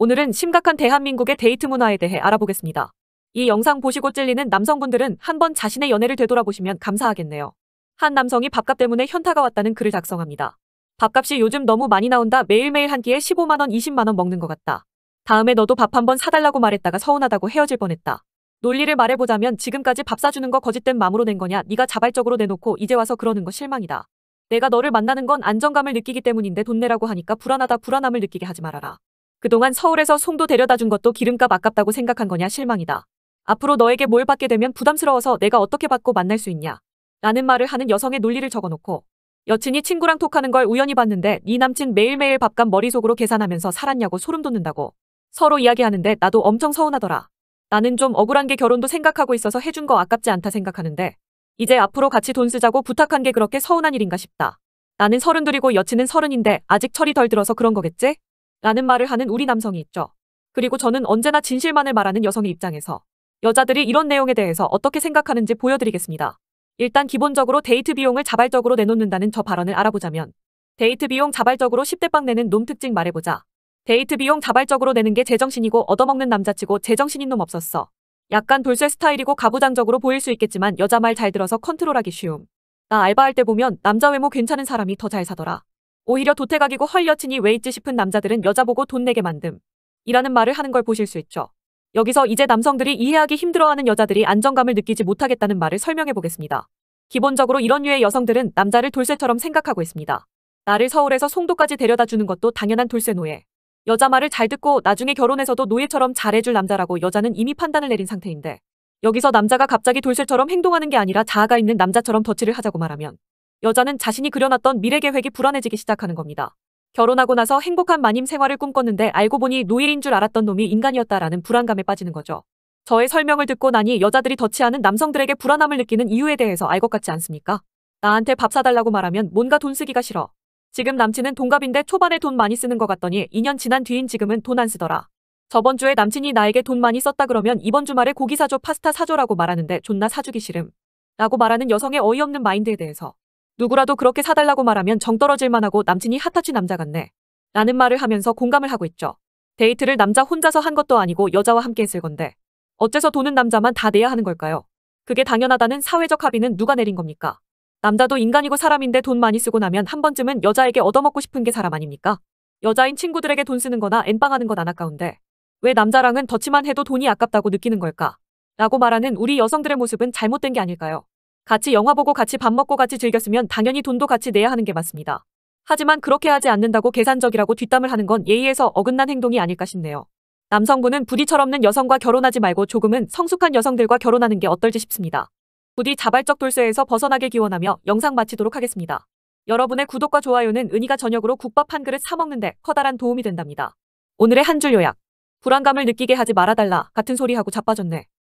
오늘은 심각한 대한민국의 데이트 문화에 대해 알아보겠습니다. 이 영상 보시고 찔리는 남성분들은 한번 자신의 연애를 되돌아보시면 감사하겠네요. 한 남성이 밥값 때문에 현타가 왔다는 글을 작성합니다. 밥값이 요즘 너무 많이 나온다. 매일매일 한 끼에 15만원, 20만원 먹는 것 같다. 다음에 너도 밥 한번 사달라고 말했다가 서운하다고 헤어질 뻔했다. 논리를 말해보자면 지금까지 밥 사주는 거 거짓된 맘으로 낸 거냐 네가 자발적으로 내놓고 이제 와서 그러는 거 실망이다. 내가 너를 만나는 건 안정감을 느끼기 때문인데 돈 내라고 하니까 불안하다 불안함을 느끼게 하지 말아라. 그동안 서울에서 송도 데려다 준 것도 기름값 아깝다고 생각한 거냐 실망이다. 앞으로 너에게 뭘 받게 되면 부담스러워서 내가 어떻게 받고 만날 수 있냐. 라는 말을 하는 여성의 논리를 적어놓고 여친이 친구랑 톡하는 걸 우연히 봤는데 네 남친 매일매일 밥값 머릿속으로 계산하면서 살았냐고 소름 돋는다고 서로 이야기하는데 나도 엄청 서운하더라. 나는 좀 억울한 게 결혼도 생각하고 있어서 해준 거 아깝지 않다 생각하는데 이제 앞으로 같이 돈 쓰자고 부탁한 게 그렇게 서운한 일인가 싶다. 나는 서른둘이고 여친은 서른인데 아직 철이 덜 들어서 그런 거겠지? 라는 말을 하는 우리 남성이 있죠. 그리고 저는 언제나 진실만을 말하는 여성의 입장에서 여자들이 이런 내용에 대해서 어떻게 생각하는지 보여드리겠습니다. 일단 기본적으로 데이트 비용을 자발적으로 내놓는다는 저 발언을 알아보자면 데이트 비용 자발적으로 10대 빵 내는 놈 특징 말해보자. 데이트 비용 자발적으로 내는 게 제정신이고 얻어먹는 남자치고 제정신인 놈 없었어. 약간 돌쇠 스타일이고 가부장적으로 보일 수 있겠지만 여자 말 잘 들어서 컨트롤하기 쉬움. 나 알바할 때 보면 남자 외모 괜찮은 사람이 더 잘 사더라. 오히려 도태각이고 헐 여친이 왜 있지 싶은 남자들은 여자 보고 돈 내게 만듦. 이라는 말을 하는 걸 보실 수 있죠. 여기서 이제 남성들이 이해하기 힘들어하는 여자들이 안정감을 느끼지 못하겠다는 말을 설명해 보겠습니다. 기본적으로 이런 류의 여성들은 남자를 돌쇠처럼 생각하고 있습니다. 나를 서울에서 송도까지 데려다 주는 것도 당연한 돌쇠 노예. 여자 말을 잘 듣고 나중에 결혼해서도 노예처럼 잘해줄 남자라고 여자는 이미 판단을 내린 상태인데 여기서 남자가 갑자기 돌쇠처럼 행동하는 게 아니라 자아가 있는 남자처럼 덧칠을 하자고 말하면 여자는 자신이 그려놨던 미래 계획이 불안해지기 시작하는 겁니다. 결혼하고 나서 행복한 마님 생활을 꿈꿨는데 알고 보니 노예인 줄 알았던 놈이 인간이었다라는 불안감에 빠지는 거죠. 저의 설명을 듣고 나니 여자들이 덧치 않은 남성들에게 불안함을 느끼는 이유에 대해서 알 것 같지 않습니까? 나한테 밥 사달라고 말하면 뭔가 돈 쓰기가 싫어. 지금 남친은 동갑인데 초반에 돈 많이 쓰는 것 같더니 2년 지난 뒤인 지금은 돈 안 쓰더라. 저번 주에 남친이 나에게 돈 많이 썼다 그러면 이번 주말에 고기 사줘 파스타 사줘라고 말하는데 존나 사주기 싫음. 라고 말하는 여성의 어이없는 마인드에 대해서 누구라도 그렇게 사달라고 말하면 정떨어질 만하고 남친이 핫타치 남자 같네. 라는 말을 하면서 공감을 하고 있죠. 데이트를 남자 혼자서 한 것도 아니고 여자와 함께 했을 건데 어째서 돈은 남자만 다 내야 하는 걸까요? 그게 당연하다는 사회적 합의는 누가 내린 겁니까? 남자도 인간이고 사람인데 돈 많이 쓰고 나면 한 번쯤은 여자에게 얻어먹고 싶은 게 사람 아닙니까? 여자인 친구들에게 돈 쓰는 거나 엔빵하는건 안 아까운데 왜 남자랑은 더치만 해도 돈이 아깝다고 느끼는 걸까? 라고 말하는 우리 여성들의 모습은 잘못된 게 아닐까요? 같이 영화 보고 같이 밥 먹고 같이 즐겼으면 당연히 돈도 같이 내야 하는 게 맞습니다. 하지만 그렇게 하지 않는다고 계산적이라고 뒷담을 하는 건 예의에서 어긋난 행동이 아닐까 싶네요. 남성분은 부디 철없는 여성과 결혼하지 말고 조금은 성숙한 여성들과 결혼하는 게 어떨지 싶습니다. 부디 자발적 돌쇠에서 벗어나길 기원하며 영상 마치도록 하겠습니다. 여러분의 구독과 좋아요는 은희가 저녁으로 국밥 한 그릇 사 먹는데 커다란 도움이 된답니다. 오늘의 한 줄 요약. 불안감을 느끼게 하지 말아달라 같은 소리하고 자빠졌네.